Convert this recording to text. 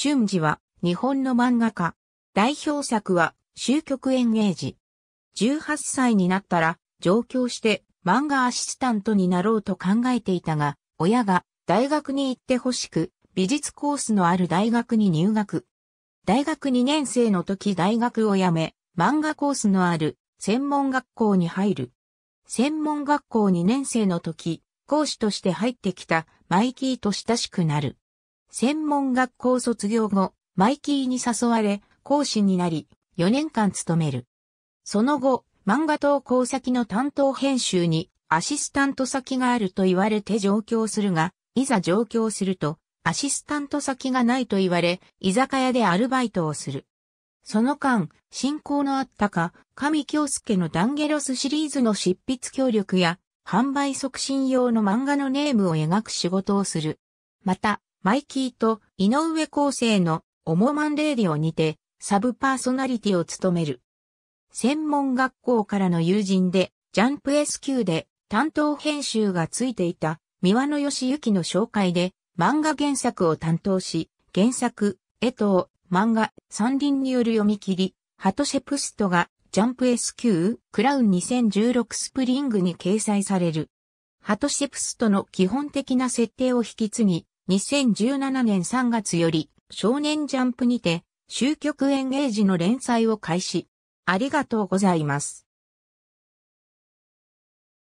春治は日本の漫画家。代表作は終局演芸時。18歳になったら上京して漫画アシスタントになろうと考えていたが、親が大学に行ってほしく、美術コースのある大学に入学。大学2年生の時大学を辞め、漫画コースのある専門学校に入る。専門学校2年生の時、講師として入ってきたマイキーと親しくなる。専門学校卒業後、マイキーに誘われ、講師になり、4年間勤める。その後、漫画投稿先の担当編集にアシスタント先があると言われて上京するが、いざ上京すると、アシスタント先がないと言われ、居酒屋でアルバイトをする。その間、進行のあったか、神京介のダンゲロスシリーズの執筆協力や、販売促進用の漫画のネームを描く仕事をする。また、マイキーと井上康生のオモマンレーディオにてサブパーソナリティを務める。専門学校からの友人でジャンプ SQ で担当編集がついていた三輪の義行の紹介で漫画原作を担当し、原作、江藤、漫画、三輪による読み切り、ハトシェプストがジャンプ SQ クラウン2016スプリングに掲載される。ハトシェプストの基本的な設定を引き継ぎ、2017年3月より少年ジャンプにて、終局演芸時の連載を開始。ありがとうございます。